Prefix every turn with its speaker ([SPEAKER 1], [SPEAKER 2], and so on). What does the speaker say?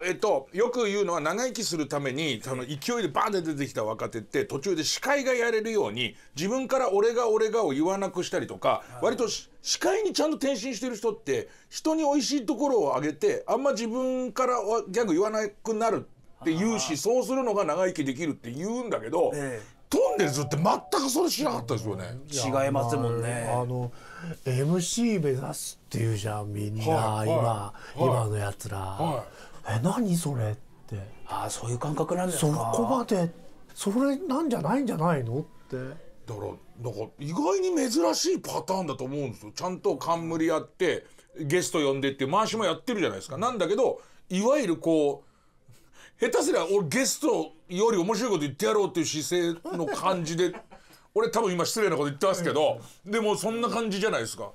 [SPEAKER 1] えっと、よく言うのは長生きするためにその勢いでバーンって出てきた若手って途中で司会がやれるように自分から「俺が俺が」を言わなくしたりとか割と司会にちゃんと転身してる人って人に美味しいところをあげてあんま自分からギャグ言わなくなるって言うしそうするのが長生きできるって言うんだけど、トンネルズって全くそれ知らなか
[SPEAKER 2] ったですよね違いますもんね、まあ、あの MC 目指すっていうじゃんみんな、はいは今、はい、今のやつら、は
[SPEAKER 1] い、え何それってああそういう感覚なんですかそこ
[SPEAKER 2] までそれなんじゃないんじゃないのっ
[SPEAKER 1] てだからなんか意外に珍しいパターンだと思うんですよちゃんと冠やってゲスト呼んでっていう回しもやってるじゃないですかなんだけどいわゆるこう下手すりゃ俺ゲストより面白いこと言ってやろうっていう姿勢の感じで俺多分今失礼なこと言ってますけどでもそんな感じ
[SPEAKER 2] じゃないですか。